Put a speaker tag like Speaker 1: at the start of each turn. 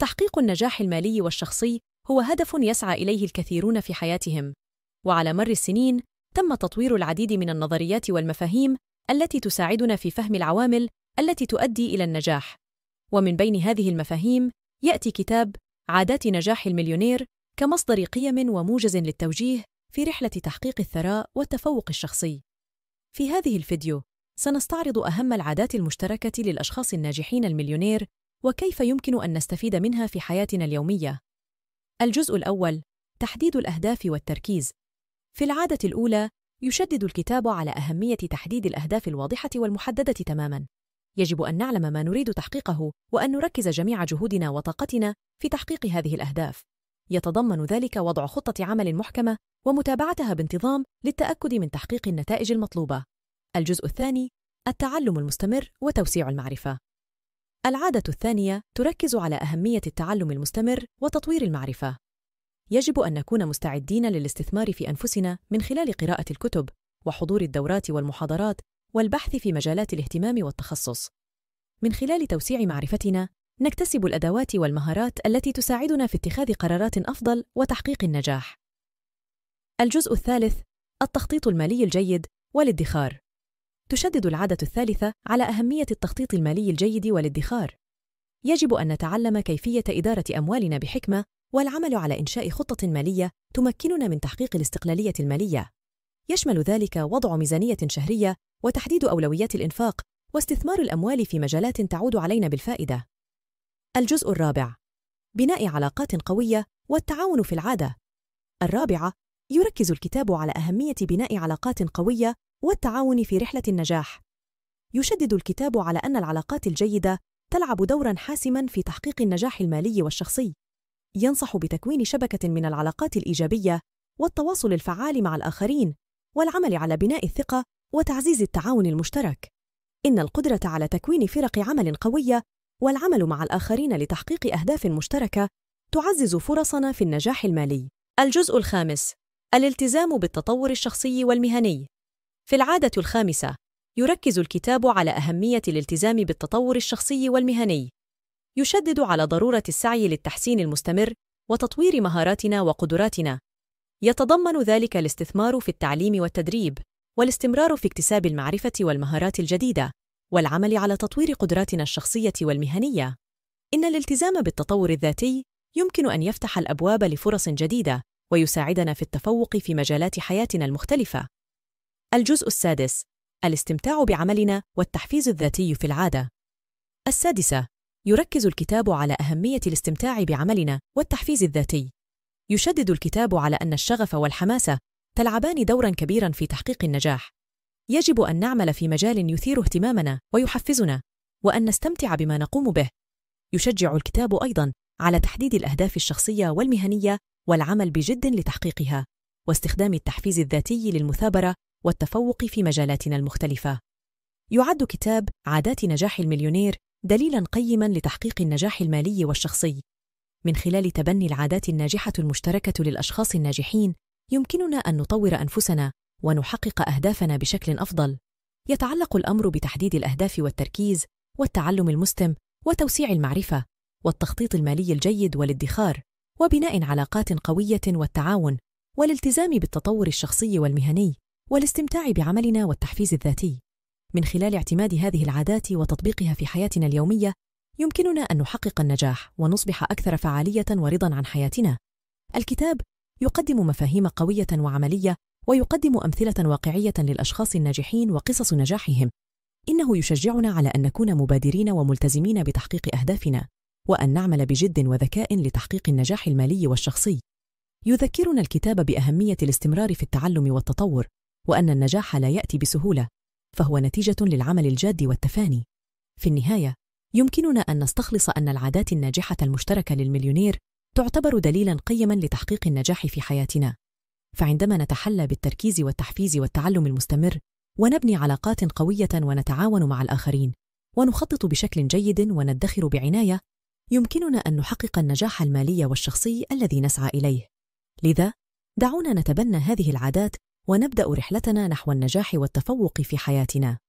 Speaker 1: تحقيق النجاح المالي والشخصي هو هدف يسعى إليه الكثيرون في حياتهم، وعلى مر السنين تم تطوير العديد من النظريات والمفاهيم التي تساعدنا في فهم العوامل التي تؤدي إلى النجاح، ومن بين هذه المفاهيم يأتي كتاب عادات نجاح المليونير كمصدر قيم وموجز للتوجيه في رحلة تحقيق الثراء والتفوق الشخصي. في هذه الفيديو سنستعرض أهم العادات المشتركة للأشخاص الناجحين المليونير وكيف يمكن أن نستفيد منها في حياتنا اليومية. الجزء الأول تحديد الأهداف والتركيز. في العادة الأولى يشدد الكتاب على أهمية تحديد الأهداف الواضحة والمحددة تماماً. يجب أن نعلم ما نريد تحقيقه وأن نركز جميع جهودنا وطاقتنا في تحقيق هذه الأهداف. يتضمن ذلك وضع خطة عمل محكمة ومتابعتها بانتظام للتأكد من تحقيق النتائج المطلوبة. الجزء الثاني التعلم المستمر وتوسيع المعرفة. العادة الثانية تركز على أهمية التعلم المستمر وتطوير المعرفة. يجب أن نكون مستعدين للاستثمار في أنفسنا من خلال قراءة الكتب وحضور الدورات والمحاضرات والبحث في مجالات الاهتمام والتخصص. من خلال توسيع معرفتنا، نكتسب الأدوات والمهارات التي تساعدنا في اتخاذ قرارات أفضل وتحقيق النجاح. الجزء الثالث: التخطيط المالي الجيد والادخار. تشدد العادة الثالثة على أهمية التخطيط المالي الجيد والادخار. يجب أن نتعلم كيفية إدارة أموالنا بحكمة والعمل على إنشاء خطة مالية تمكننا من تحقيق الاستقلالية المالية. يشمل ذلك وضع ميزانية شهرية وتحديد أولويات الإنفاق واستثمار الأموال في مجالات تعود علينا بالفائدة. الجزء الرابع: بناء علاقات قوية والتعاون في العادة. الرابعة يركز الكتاب على أهمية بناء علاقات قوية والتعاون في رحلة النجاح. يشدد الكتاب على أن العلاقات الجيدة تلعب دورًا حاسمًا في تحقيق النجاح المالي والشخصي. ينصح بتكوين شبكة من العلاقات الإيجابية والتواصل الفعال مع الآخرين والعمل على بناء الثقة وتعزيز التعاون المشترك. إن القدرة على تكوين فرق عمل قوية والعمل مع الآخرين لتحقيق أهداف مشتركة تعزز فرصنا في النجاح المالي. الجزء الخامس الالتزام بالتطور الشخصي والمهني في العادة الخامسة يركز الكتاب على أهمية الالتزام بالتطور الشخصي والمهني يشدد على ضرورة السعي للتحسين المستمر وتطوير مهاراتنا وقدراتنا يتضمن ذلك الاستثمار في التعليم والتدريب والاستمرار في اكتساب المعرفة والمهارات الجديدة والعمل على تطوير قدراتنا الشخصية والمهنية إن الالتزام بالتطور الذاتي يمكن أن يفتح الأبواب لفرص جديدة ويساعدنا في التفوق في مجالات حياتنا المختلفة. الجزء السادس: الاستمتاع بعملنا والتحفيز الذاتي في العادة. السادسة: يركز الكتاب على أهمية الاستمتاع بعملنا والتحفيز الذاتي. يشدد الكتاب على أن الشغف والحماسة تلعبان دورًا كبيرًا في تحقيق النجاح. يجب أن نعمل في مجال يثير اهتمامنا ويحفزنا، وأن نستمتع بما نقوم به. يشجع الكتاب أيضًا على تحديد الأهداف الشخصية والمهنية والعمل بجد لتحقيقها واستخدام التحفيز الذاتي للمثابرة والتفوق في مجالاتنا المختلفة. يعد كتاب عادات نجاح المليونير دليلاً قيماً لتحقيق النجاح المالي والشخصي. من خلال تبني العادات الناجحة المشتركة للأشخاص الناجحين، يمكننا أن نطور أنفسنا ونحقق أهدافنا بشكل أفضل. يتعلق الأمر بتحديد الأهداف والتركيز والتعلم المستم وتوسيع المعرفة والتخطيط المالي الجيد والادخار. وبناء علاقات قوية والتعاون والالتزام بالتطور الشخصي والمهني والاستمتاع بعملنا والتحفيز الذاتي. من خلال اعتماد هذه العادات وتطبيقها في حياتنا اليومية، يمكننا أن نحقق النجاح ونصبح أكثر فعالية ورضا عن حياتنا. الكتاب يقدم مفاهيم قوية وعملية ويقدم أمثلة واقعية للأشخاص الناجحين وقصص نجاحهم. إنه يشجعنا على أن نكون مبادرين وملتزمين بتحقيق أهدافنا. وأن نعمل بجد وذكاء لتحقيق النجاح المالي والشخصي. يذكرنا الكتاب بأهمية الاستمرار في التعلم والتطور، وأن النجاح لا يأتي بسهولة، فهو نتيجة للعمل الجاد والتفاني. في النهاية، يمكننا أن نستخلص أن العادات الناجحة المشتركة للمليونير تعتبر دليلا قيما لتحقيق النجاح في حياتنا. فعندما نتحلى بالتركيز والتحفيز والتعلم المستمر، ونبني علاقات قوية ونتعاون مع الآخرين، ونخطط بشكل جيد وندخر بعناية، يمكننا أن نحقق النجاح المالي والشخصي الذي نسعى إليه. لذا، دعونا نتبنى هذه العادات ونبدأ رحلتنا نحو النجاح والتفوق في حياتنا.